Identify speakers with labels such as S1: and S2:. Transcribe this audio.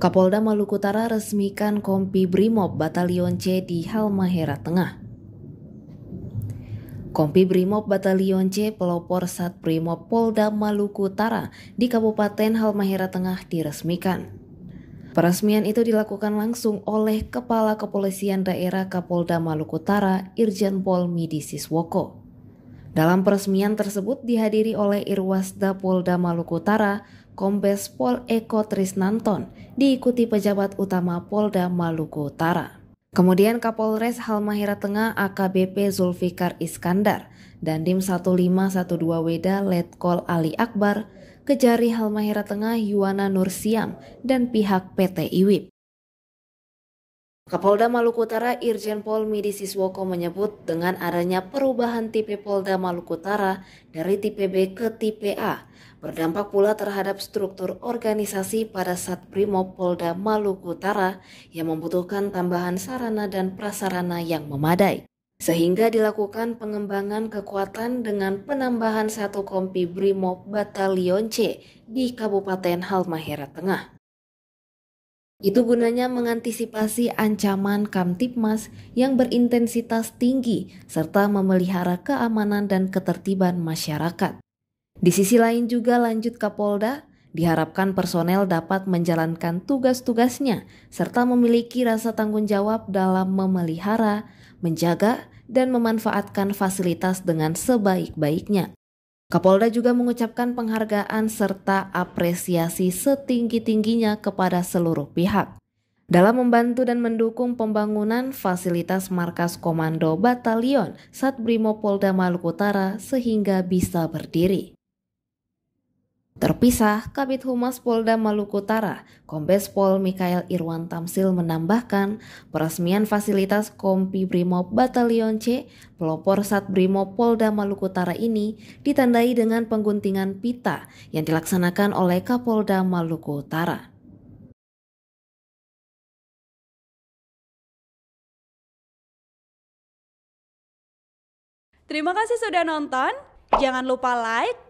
S1: Kapolda Maluku Utara resmikan Kompi Brimob Batalion C di Halmahera Tengah. Kompi Brimob Batalion C pelopor Sat Brimob Polda Maluku Utara di Kabupaten Halmahera Tengah diresmikan. Peresmian itu dilakukan langsung oleh Kepala Kepolisian Daerah Kapolda Maluku Utara Irjen Pol Midi Woko. Dalam peresmian tersebut dihadiri oleh Irwasda Polda Maluku Utara, Kombes Pol Eko Trisnanton, diikuti pejabat utama Polda Maluku Utara. Kemudian Kapolres Halmahera Tengah AKBP Zulfikar Iskandar dan Dim 1512 Weda Letkol Ali Akbar, Kejari Halmahera Tengah Yuwana Nursiam dan pihak PT IWIP. Kapolda Maluku Utara Irjen Pol Midi Siswoko menyebut dengan adanya perubahan tipe Polda Maluku Utara dari tipe B ke tipe A berdampak pula terhadap struktur organisasi pada Satbrimob Polda Maluku Utara yang membutuhkan tambahan sarana dan prasarana yang memadai. Sehingga dilakukan pengembangan kekuatan dengan penambahan satu kompi Brimob Batalion C di Kabupaten Halmahera Tengah. Itu gunanya mengantisipasi ancaman Kamtipmas yang berintensitas tinggi serta memelihara keamanan dan ketertiban masyarakat. Di sisi lain juga lanjut Kapolda, diharapkan personel dapat menjalankan tugas-tugasnya serta memiliki rasa tanggung jawab dalam memelihara, menjaga, dan memanfaatkan fasilitas dengan sebaik-baiknya. Kapolda juga mengucapkan penghargaan serta apresiasi setinggi-tingginya kepada seluruh pihak dalam membantu dan mendukung pembangunan fasilitas markas komando batalion Satbrimo Polda Maluku Utara sehingga bisa berdiri. Terpisah, Kabit Humas Polda Maluku Utara, Kombes Pol Mikael Irwan Tamsil menambahkan, peresmian fasilitas Kompi Brimob Batalion C, pelopor Sat Brimob Polda Maluku Utara ini ditandai dengan pengguntingan pita yang dilaksanakan oleh Kapolda Maluku Utara. Terima kasih sudah nonton. Jangan lupa like,